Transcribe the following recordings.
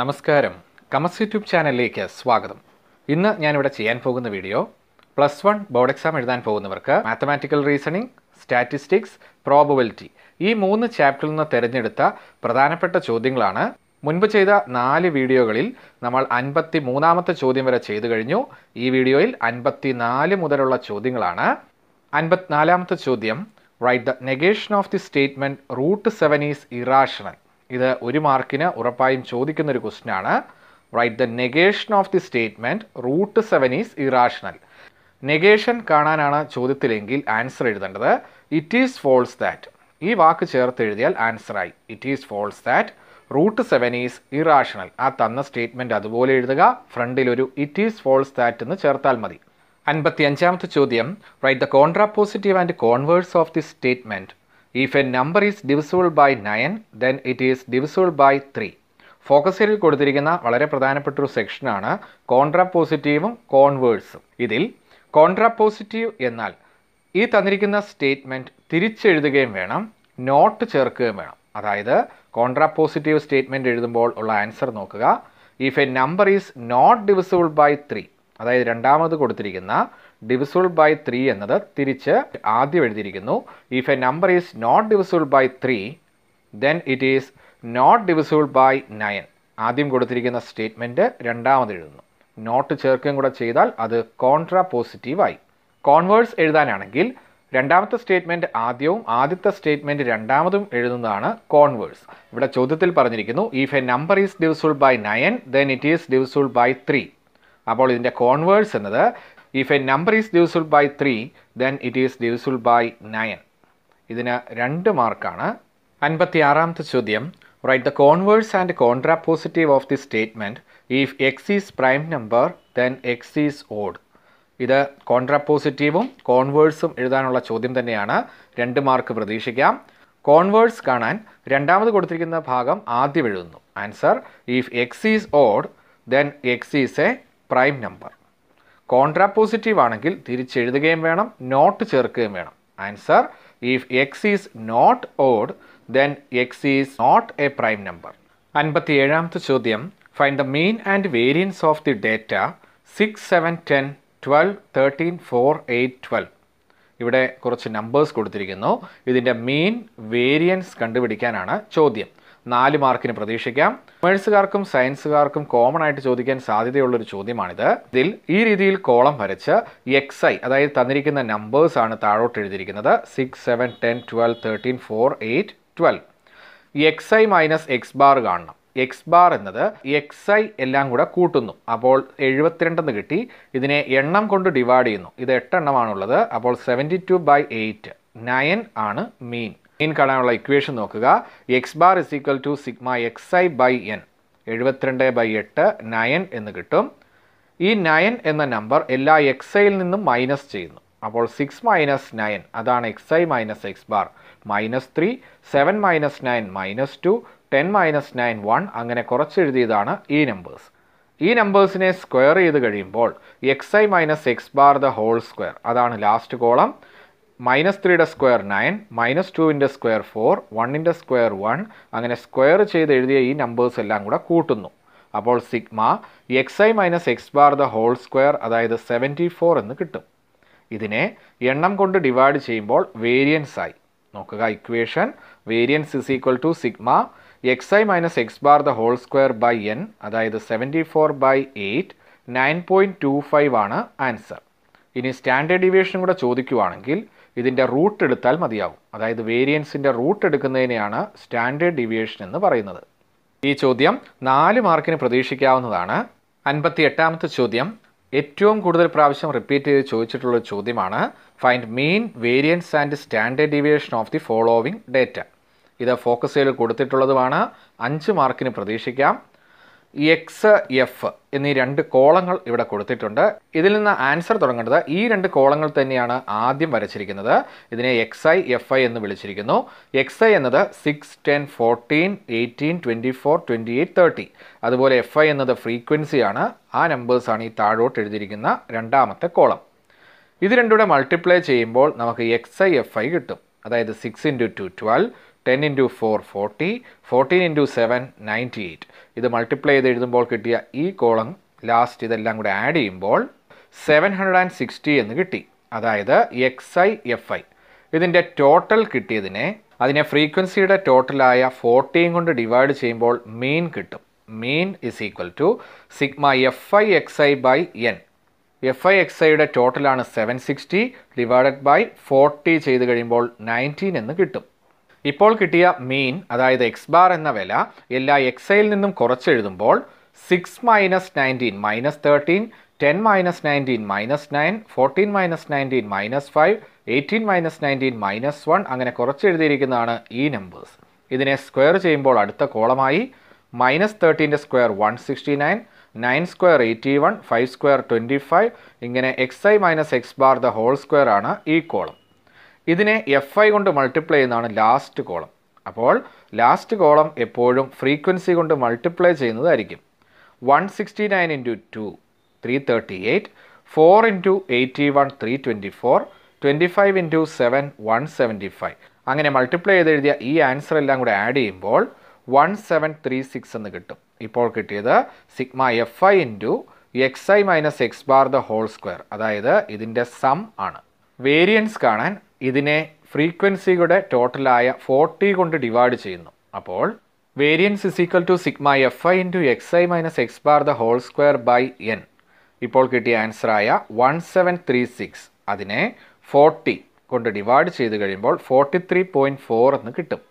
നമസ്കാരം കമസ് യൂട്യൂബ് ചാനലിലേക്ക് സ്വാഗതം ഇന്ന് ഞാനിവിടെ ചെയ്യാൻ പോകുന്ന video plus one board exam എഴുതാൻ പോകുന്നവർക്ക് മാത്തമാറ്റിക്കൽ റീസണിംഗ് സ്റ്റാറ്റിസ്റ്റിക്സ് പ്രോബബിലിറ്റി ഈ മൂന്ന് ചാപ്റ്ററിൽ നിന്ന് തിരഞ്ഞെടുത്ത പ്രധാനപ്പെട്ട ചോദ്യങ്ങളാണ് മുൻപ് ചെയ്ത നാല് വീഡിയോകളിൽ നമ്മൾ അൻപത്തി മൂന്നാമത്തെ ചോദ്യം വരെ ചെയ്തു കഴിഞ്ഞു ഈ വീഡിയോയിൽ അൻപത്തി നാല് മുതലുള്ള ചോദ്യങ്ങളാണ് അൻപത്തിനാലാമത്തെ ചോദ്യം write the negation of the statement root seven is irrational ഇത് ഒരു മാർക്കിന് ഉറപ്പായും ചോദിക്കുന്ന ഒരു ക്വസ്റ്റ്യൻ ആണ് write the negation of the statement root seven is irrational negation കാണാനാണ് ചോദ്യത്തിലെങ്കിൽ ആൻസർ എഴുതേണ്ടത് ഇറ്റ് ഈസ് ഫോൾസ് ദാറ്റ് ഈ വാക്ക് ചേർത്ത് എഴുതിയാൽ ആൻസറായി it is false that root seven is irrational ആ തന്ന സ്റ്റേറ്റ്മെൻറ്റ് അതുപോലെ എഴുതുക ഫ്രണ്ടിൽ ഒരു ഇറ്റ് ഈസ് ഫോൾസ് ദാറ്റ് എന്ന് ചേർത്താൽ മതി അൻപത്തി അഞ്ചാമത്തെ ചോദ്യം write the contrapositive and converse of the statement if a number is divisible by nine then it is divisible by three ഫോക്കസിൽ കൊടുത്തിരിക്കുന്ന വളരെ പ്രധാനപ്പെട്ട ഒരു സെക്ഷനാണ് കോൺട്രാ പോസിറ്റീവും കോൺവേഴ്സും ഇതിൽ കോൺട്രാ പോസിറ്റീവ് എന്നാൽ ഈ തന്നിരിക്കുന്ന സ്റ്റേറ്റ്മെൻറ്റ് തിരിച്ചെഴുതുകയും വേണം നോട്ട് ചേർക്കുകയും വേണം അതായത് കോൺട്രാ പോസിറ്റീവ് സ്റ്റേറ്റ്മെൻറ്റ് എഴുതുമ്പോൾ ഉള്ള ആൻസർ നോക്കുക if a number is not divisible by three അതായത് രണ്ടാമത് കൊടുത്തിരിക്കുന്ന ഡിവിസിബിൾ ബൈ ത്രീ എന്നത് തിരിച്ച് ആദ്യം എഴുതിയിരിക്കുന്നു if a number is not divisible by three then it is not divisible by nine ആദ്യം കൊടുത്തിരിക്കുന്ന സ്റ്റേറ്റ്മെൻറ്റ് രണ്ടാമത് എഴുതുന്നു നോട്ട് ചേർക്കുകയും കൂടെ ചെയ്താൽ അത് കോൺട്രാ പോസിറ്റീവായി കോൺവേഴ്സ് എഴുതാനാണെങ്കിൽ രണ്ടാമത്തെ സ്റ്റേറ്റ്മെൻറ്റ് ആദ്യവും ആദ്യത്തെ സ്റ്റേറ്റ്മെൻറ്റ് രണ്ടാമതും എഴുതുന്നതാണ് കോൺവേഴ്സ് ഇവിടെ ചോദ്യത്തിൽ പറഞ്ഞിരിക്കുന്നു if a number is divisible by nine then it is divisible by three അപ്പോൾ ഇതിൻ്റെ കോൺവേഴ്സ് എന്നത് if a number is divisible by three then it is divisible by nine ഇതിന് രണ്ട് മാർക്കാണ് അൻപത്തി ആറാമത്തെ ചോദ്യം write the converse and contrapositive of the statement if x is prime number then x is odd ഇത് കോൺട്രാ പോസിറ്റീവും കോൺവേഴ്സും എഴുതാനുള്ള ചോദ്യം തന്നെയാണ് രണ്ട് മാർക്ക് പ്രതീക്ഷിക്കാം കോൺവേഴ്സ് കാണാൻ രണ്ടാമത് കൊടുത്തിരിക്കുന്ന ഭാഗം ആദ്യം എഴുതുന്നു answer if x is odd then x is a prime number contrapositive ആണെങ്കിൽ തിരിച്ചെഴുതുകയും വേണം നോട്ട് ചേർക്കുകയും വേണം answer if x is not odd then x is not a prime number അൻപത്തി ഏഴാമത്തെ ചോദ്യം find the mean and variance of the data six seven ten twelve thirteen four eight twelve ഇവിടെ കുറച്ച് നമ്പേഴ്സ് കൊടുത്തിരിക്കുന്നു ഇതിൻ്റെ മീൻ variance കണ്ടുപിടിക്കാനാണ് ചോദ്യം നാല് മാർക്കിന് പ്രതീക്ഷിക്കാം കൊമേഴ്സുകാർക്കും സയൻസുകാർക്കും കോമൺ ആയിട്ട് ചോദിക്കാൻ സാധ്യതയുള്ളൊരു ചോദ്യമാണിത് ഇതിൽ ഈ രീതിയിൽ കോളം വരച്ച് എക്സ് ഐ അതായത് തന്നിരിക്കുന്ന നമ്പേഴ്സ് ആണ് താഴോട്ട് എഴുതിയിരിക്കുന്നത് six seven ten twelve thirteen four eight twelve x i minus x bar കാണണം എക്സ് ബാർ എന്നത് എക്സ് ഐ എല്ലാം കൂടെ കൂട്ടുന്നു അപ്പോൾ എഴുപത്തിരണ്ടെന്ന് കിട്ടി ഇതിനെ എണ്ണം കൊണ്ട് ഡിവൈഡ് ചെയ്യുന്നു ഇത് എട്ടെണ്ണമാണുള്ളത് അപ്പോൾ seventy two by eight nine ആണ് മീൻ മീൻ കാണാനുള്ള ഇക്വേഷൻ നോക്കുക x bar is equal to sigma x i by n എഴുപത്തിരണ്ട് ബൈ എട്ട് നയൻ എന്ന് കിട്ടും ഈ നയൻ എന്ന നമ്പർ എല്ലാ എക്സ് ഐയിൽ നിന്നും മൈനസ് ചെയ്യുന്നു അപ്പോൾ സിക്സ് മൈനസ് നയൻ അതാണ് x i minus x bar minus three seven minus nine minus two ten minus nine one അങ്ങനെ എഴുതിയതാണ് ഈ നമ്പേഴ്സ് ഈ നമ്പേഴ്സിനെ സ്ക്വയർ ചെയ്ത് കഴിയുമ്പോൾ x i minus x bar the whole square അതാണ് ലാസ്റ്റ് കോളം മൈനസ് ത്രീയുടെ സ്ക്വയർ നയൻ മൈനസ് ടുവിൻ്റെ സ്ക്വയർ ഫോർ വണ്ണിൻ്റെ സ്ക്വയർ വൺ അങ്ങനെ സ്ക്വയർ ചെയ്ത് എഴുതിയ ഈ നമ്പേഴ്സ് എല്ലാം കൂടെ കൂട്ടുന്നു അപ്പോൾ sigma x i minus x bar the whole square അതായത് സെവൻറ്റി ഫോർ എന്ന് കിട്ടും ഇതിനെ എണ്ണം കൊണ്ട് ഡിവൈഡ് ചെയ്യുമ്പോൾ വേരിയൻസ് ആയി നോക്കുക equation variance is equal to sigma x i minus x bar the whole square by n അതായത് seventy four by eight nine point two five ആണ് ആൻസർ ഇനി സ്റ്റാൻഡേർഡ് ഡീവിയേഷൻ കൂടെ ചോദിക്കുവാണെങ്കിൽ ഇതിൻ്റെ റൂട്ട് എടുത്താൽ മതിയാവും അതായത് വേരിയൻസിൻ്റെ റൂട്ട് എടുക്കുന്നതിനെയാണ് സ്റ്റാൻഡേർഡ് ഡീവിയേഷൻ എന്ന് പറയുന്നത് ഈ ചോദ്യം നാല് മാർക്കിന് പ്രതീക്ഷിക്കാവുന്നതാണ് അൻപത്തി എട്ടാമത്തെ ചോദ്യം ഏറ്റവും കൂടുതൽ പ്രാവശ്യം റിപ്പീറ്റ് ചെയ്ത് ചോദിച്ചിട്ടുള്ള ചോദ്യമാണ് find mean variance and standard deviation of the following data ഇത് ഫോക്കസ് ചെയ്ത് കൊടുത്തിട്ടുള്ളതുമാണ് അഞ്ച് മാർക്കിന് പ്രതീക്ഷിക്കാം എക്സ് എഫ് എന്നീ രണ്ട് കോളങ്ങൾ ഇവിടെ കൊടുത്തിട്ടുണ്ട് ഇതിൽ നിന്ന് ആൻസർ തുടങ്ങേണ്ടത് ഈ രണ്ട് കോളങ്ങൾ തന്നെയാണ് ആദ്യം വരച്ചിരിക്കുന്നത് ഇതിനെ എക്സ് ഐ എഫ് ഐ എന്ന് വിളിച്ചിരിക്കുന്നു എക്സ് ഐ എന്നത് six ten fourteen eighteen twenty four twenty eight thirty അതുപോലെ എഫ് ഐ എന്നത് ഫ്രീക്വൻസിയാണ് ആ നമ്പേഴ്സാണ് ഈ താഴോട്ട് എഴുതിയിരിക്കുന്ന രണ്ടാമത്തെ കോളം ഇത് രണ്ടുകൂടെ മൾട്ടിപ്ലൈ ചെയ്യുമ്പോൾ നമുക്ക് എക്സ് ഐ എഫ് ഐ കിട്ടും അതായത് six into two twelve ten into four forty fourteen into seven ninety eight ഇത് മൾട്ടിപ്ലൈ ചെയ്ത് എഴുതുമ്പോൾ കിട്ടിയ ഈ കോളം ലാസ്റ്റ് ഇതെല്ലാം കൂടെ ആഡ് ചെയ്യുമ്പോൾ സെവൻ ഹൺഡ്രഡ് ആൻഡ് സിക്സ്റ്റി എന്ന് കിട്ടി അതായത് എക്സ് ഐ എഫ് ഐ ഇതിൻ്റെ ടോട്ടൽ കിട്ടിയതിനെ അതിനെ ഫ്രീക്വൻസിയുടെ ടോട്ടലായ ഫോർട്ടീൻ കൊണ്ട് ഡിവൈഡ് ചെയ്യുമ്പോൾ മീൻ കിട്ടും mean is equal to sigma f i x i by n f i x ഐയുടെ ടോട്ടലാണ് seven sixty divided by forty ചെയ്ത് കഴിയുമ്പോൾ നയൻറ്റീൻ എന്ന് കിട്ടും ഇപ്പോൾ കിട്ടിയ മീൻ അതായത് എക്സ് ബാർ എന്ന വില എല്ലാ എക്സ് ഐയിൽ നിന്നും കുറച്ചെഴുതുമ്പോൾ six minus nineteen minus thirteen ten minus nineteen minus nine fourteen minus nineteen minus five eighteen minus nineteen minus one അങ്ങനെ കുറച്ചെഴുതിയിരിക്കുന്നതാണ് ഈ നമ്പേഴ്സ് ഇതിനെ സ്ക്വയർ ചെയ്യുമ്പോൾ അടുത്ത കോളമായി മൈനസ് തേർട്ടീൻ്റെ square one sixty nine nine square eighty one five square twenty five ഇങ്ങനെ x i minus x bar the whole square ആണ് ഈ കോളം ഇതിനെ എഫ് ഐ കൊണ്ട് മൾട്ടിപ്ലൈ ചെയ്യുന്നതാണ് ലാസ്റ്റ് കോളം അപ്പോൾ ലാസ്റ്റ് കോളം എപ്പോഴും ഫ്രീക്വൻസി കൊണ്ട് മൾട്ടിപ്ലൈ ചെയ്യുന്നതായിരിക്കും one sixty nine into two three thirty eight four into eighty one three twenty four twenty five into seven one seventy five അങ്ങനെ multiply ചെയ്ത് എഴുതിയ ഈ ആൻസർ എല്ലാം കൂടെ ആഡ് ചെയ്യുമ്പോൾ വൺ സെവൻ ത്രീ സിക്സ് എന്ന് കിട്ടും ഇപ്പോൾ കിട്ടിയത് sigma f i into x i minus x bar the whole square അതായത് ഇതിൻ്റെ സം ആണ് വേരിയൻസ് കാണാൻ ഇതിനെ ഫ്രീക്വൻസിയുടെ ടോട്ടലായ ഫോർട്ടി കൊണ്ട് ഡിവൈഡ് ചെയ്യുന്നു അപ്പോൾ variance is equal to sigma f i into x i minus x bar the whole square by n ഇപ്പോൾ കിട്ടിയ ആൻസറായ വൺ സെവൻ ത്രീ സിക്സ് അതിനെ ഫോർട്ടി കൊണ്ട് ഡിവൈഡ് ചെയ്ത് കഴിയുമ്പോൾ ഫോർട്ടി ത്രീ പോയിൻറ്റ് ഫോർ എന്ന് കിട്ടും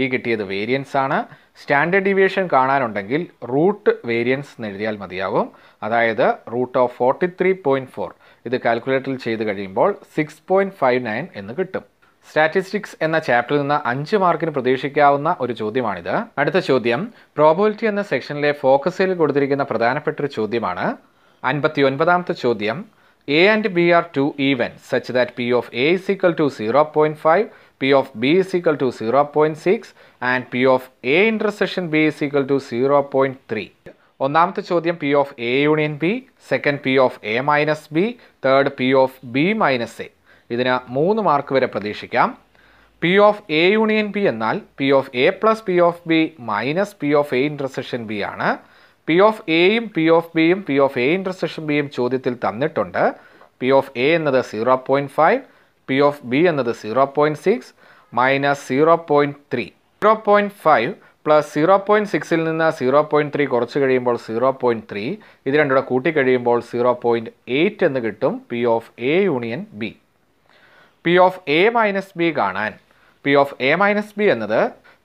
ഈ കിട്ടിയത് വേരിയൻസ് ആണ് സ്റ്റാൻഡേർഡ് ഡീവിയേഷൻ കാണാനുണ്ടെങ്കിൽ റൂട്ട് വേരിയൻസ് എന്ന് എഴുതിയാൽ മതിയാകും അതായത് root of forty three point four ഇത് കാൽക്കുലേറ്ററിൽ ചെയ്ത് കഴിയുമ്പോൾ സിക്സ് പോയിൻറ്റ് ഫൈവ് നയൻ എന്ന് കിട്ടും സ്റ്റാറ്റിസ്റ്റിക്സ് എന്ന ചാപ്റ്ററിൽ നിന്ന് അഞ്ച് മാർക്കിന് പ്രതീക്ഷിക്കാവുന്ന ഒരു ചോദ്യമാണിത് അടുത്ത ചോദ്യം പ്രോബിലിറ്റി എന്ന സെക്ഷനിലെ ഫോക്കസിൽ കൊടുത്തിരിക്കുന്ന പ്രധാനപ്പെട്ട ഒരു ചോദ്യമാണ് അൻപത്തി ഒൻപതാമത്തെ ചോദ്യം A and B are two ഈവൻ such that P of A is equal to zero point five P of B equal to zero is six and P of A of B intersection equal to zero to three ഒന്നാമത്തെ ചോദ്യം P of A union B second P of A minus B third P of B minus A ഇതിന് മൂന്ന് mark വരെ പ്രതീക്ഷിക്കാം P of A union B എന്നാൽ P of A plus P of B minus P of A intersection B ആണ് P of എയും P of ബിയും P of A intersection ബിയും ചോദ്യത്തിൽ തന്നിട്ടുണ്ട് പി ഓഫ് എ എന്നത് zero point five P of B എന്നത് zero point six minus zero point three zero point five plus zero point സിക്സിൽ നിന്ന് സീറോ പോയിൻറ്റ് ത്രീ കുറച്ച് കഴിയുമ്പോൾ സീറോ പോയിൻറ്റ് ത്രീ ഇത് രണ്ടുകൂടെ കൂട്ടിക്കഴിയുമ്പോൾ സീറോ പോയിൻറ്റ് എയ്റ്റ് എന്ന് കിട്ടും P of A union B P of A minus B കാണാൻ P of A minus B എന്നത്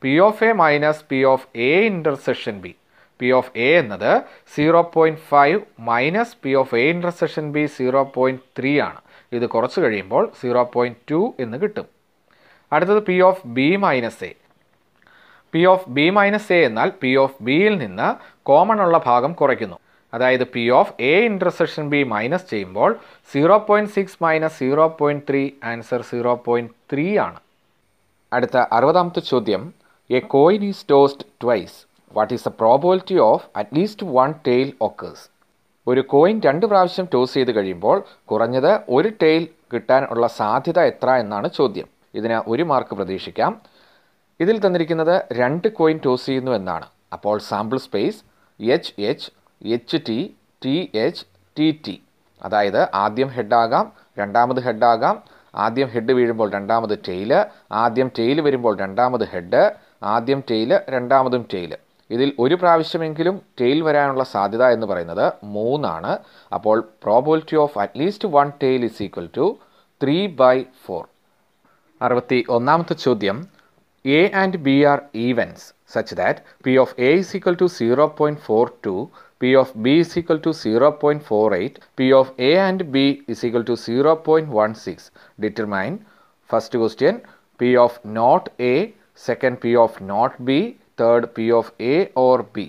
P of A minus P of A intersection B P of A എന്നത് zero point five minus P of A intersection B zero point three ആണ് ഇത് കുറച്ച് കഴിയുമ്പോൾ zero point two എന്ന് കിട്ടും അടുത്തത് P of B minus A P of B minus A എന്നാൽ P of ബിയിൽ നിന്ന് കോമൺ ഉള്ള ഭാഗം കുറയ്ക്കുന്നു അതായത് P of A intersection B minus ചെയ്യുമ്പോൾ zero point six minus zero point three answer zero point three ആണ് അടുത്ത അറുപതാമത്തെ ചോദ്യം a coin is tossed twice what is the probability of at least one tail occurs ഒരു coin രണ്ട് പ്രാവശ്യം toss ചെയ്ത് കഴിയുമ്പോൾ കുറഞ്ഞത് ഒരു ടെയിൽ കിട്ടാൻ ഉള്ള സാധ്യത എത്ര എന്നാണ് ചോദ്യം ഇതിന് ഒരു മാർക്ക് പ്രതീക്ഷിക്കാം ഇതിൽ തന്നിരിക്കുന്നത് രണ്ട് കോയിൻ ടോസ് ചെയ്യുന്നു എന്നാണ് അപ്പോൾ sample space H H H T T H T T അതായത് ആദ്യം ഹെഡാകാം രണ്ടാമത് ഹെഡാകാം ആദ്യം ഹെഡ് വീഴുമ്പോൾ രണ്ടാമത് ടെയില് ആദ്യം ടെയില് വരുമ്പോൾ രണ്ടാമത് ഹെഡ് ആദ്യം ടെയില് രണ്ടാമതും ടെയില് ഇതിൽ ഒരു പ്രാവശ്യമെങ്കിലും ടെയിൽ വരാനുള്ള സാധ്യത എന്ന് പറയുന്നത് മൂന്നാണ് അപ്പോൾ probability of at least one tail is equal to three by four അറുപത്തി ഒന്നാമത്തെ ചോദ്യം A and B are events such that P of A is equal to zero point four two P of B is equal to zero point four eight P of A and B is equal to zero point one six determine first question P of not A second P of not B third P of A or B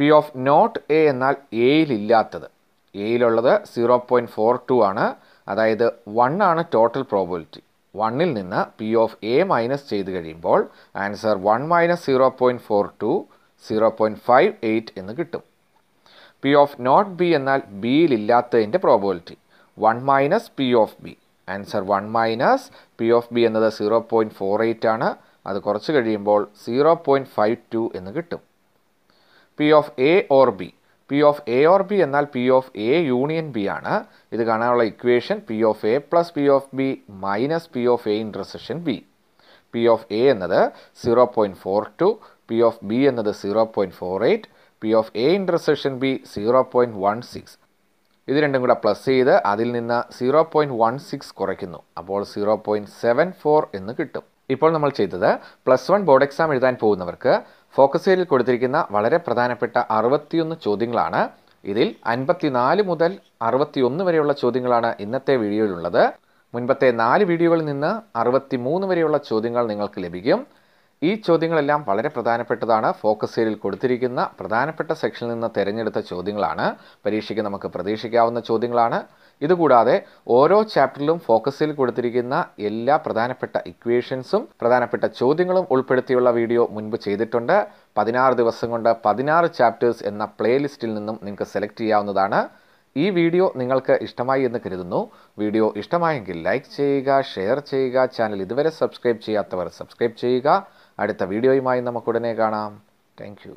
P of not A എന്നാൽ എയിലില്ലാത്തത് എയിലുള്ളത് zero point four two ആണ് അതായത് one ആണ് total probability വണ്ണിൽ നിന്ന് P of A minus ചെയ്ത് കഴിയുമ്പോൾ answer one minus zero point four two zero point five eight എന്ന് കിട്ടും പി ഓഫ് നോട്ട് ബി എന്നാൽ ബിയിലില്ലാത്തതിൻ്റെ probability one minus P of B answer one minus P of B എന്നത് zero point four eight ആണ് അത് കുറച്ച് കഴിയുമ്പോൾ zero point five two എന്ന് കിട്ടും P of A or B P of A or B എന്നാൽ P of A union B ആണ് ഇത് കാണാനുള്ള equation P of A plus P of B minus P of A intersection B P of A എന്നത് zero point four two P of B എന്നത് zero point four eight P of A intersection B zero point one six ഇത് രണ്ടും കൂടെ plus ചെയ്ത് അതിൽ നിന്ന് zero point one six കുറയ്ക്കുന്നു അപ്പോൾ സീറോ പോയിൻറ്റ് സെവൻ ഫോർ എന്ന് കിട്ടും ഇപ്പോൾ നമ്മൾ ചെയ്തത് പ്ലസ് വൺ ബോർഡ് എക്സാം എഴുതാൻ പോകുന്നവർക്ക് ഫോക്കസ് ഏരിയയിൽ കൊടുത്തിരിക്കുന്ന വളരെ പ്രധാനപ്പെട്ട അറുപത്തിയൊന്ന് ചോദ്യങ്ങളാണ് ഇതിൽ അൻപത്തിനാല് മുതൽ അറുപത്തിയൊന്ന് വരെയുള്ള ചോദ്യങ്ങളാണ് ഇന്നത്തെ വീഡിയോയിലുള്ളത് മുൻപത്തെ നാല് വീഡിയോകളിൽ നിന്ന് അറുപത്തി മൂന്ന് വരെയുള്ള ചോദ്യങ്ങൾ നിങ്ങൾക്ക് ലഭിക്കും ഈ ചോദ്യങ്ങളെല്ലാം വളരെ പ്രധാനപ്പെട്ടതാണ് ഫോക്കസ് ഏരിയയിൽ കൊടുത്തിരിക്കുന്ന പ്രധാനപ്പെട്ട സെക്ഷനിൽ നിന്ന് തിരഞ്ഞെടുത്ത ചോദ്യങ്ങളാണ് പരീക്ഷയ്ക്ക് നമുക്ക് പ്രതീക്ഷിക്കാവുന്ന ചോദ്യങ്ങളാണ് ഇതുകൂടാതെ ഓരോ ചാപ്റ്ററിലും ഫോക്കസിൽ കൊടുത്തിരിക്കുന്ന എല്ലാ പ്രധാനപ്പെട്ട ഇക്വേഷൻസും പ്രധാനപ്പെട്ട ചോദ്യങ്ങളും ഉൾപ്പെടുത്തിയുള്ള വീഡിയോ മുൻപ് ചെയ്തിട്ടുണ്ട് പതിനാറ് ദിവസം കൊണ്ട് പതിനാറ് ചാപ്റ്റേഴ്സ് എന്ന പ്ലേലിസ്റ്റിൽ നിന്നും നിങ്ങൾക്ക് സെലക്ട് ചെയ്യാവുന്നതാണ് ഈ വീഡിയോ നിങ്ങൾക്ക് ഇഷ്ടമായി എന്ന് കരുതുന്നു വീഡിയോ ഇഷ്ടമായെങ്കിൽ ലൈക്ക് ചെയ്യുക ഷെയർ ചെയ്യുക ചാനൽ ഇതുവരെ സബ്സ്ക്രൈബ് ചെയ്യാത്തവർ സബ്സ്ക്രൈബ് ചെയ്യുക അടുത്ത വീഡിയോയുമായി നമുക്ക് ഉടനെ കാണാം താങ്ക്